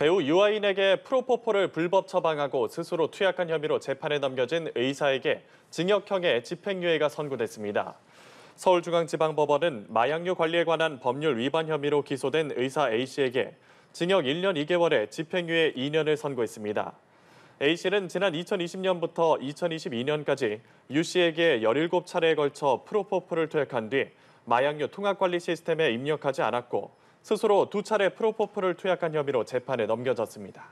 배우 유아인에게 프로포폴을 불법 처방하고 스스로 투약한 혐의로 재판에 넘겨진 의사에게 징역형의 집행유예가 선고됐습니다. 서울중앙지방법원은 마약류 관리에 관한 법률 위반 혐의로 기소된 의사 A씨에게 징역 1년 2개월에 집행유예 2년을 선고했습니다. A씨는 지난 2020년부터 2022년까지 유씨에게 17차례에 걸쳐 프로포폴을 투약한 뒤 마약류 통합관리 시스템에 입력하지 않았고 스스로 두 차례 프로포폴을 투약한 혐의로 재판에 넘겨졌습니다.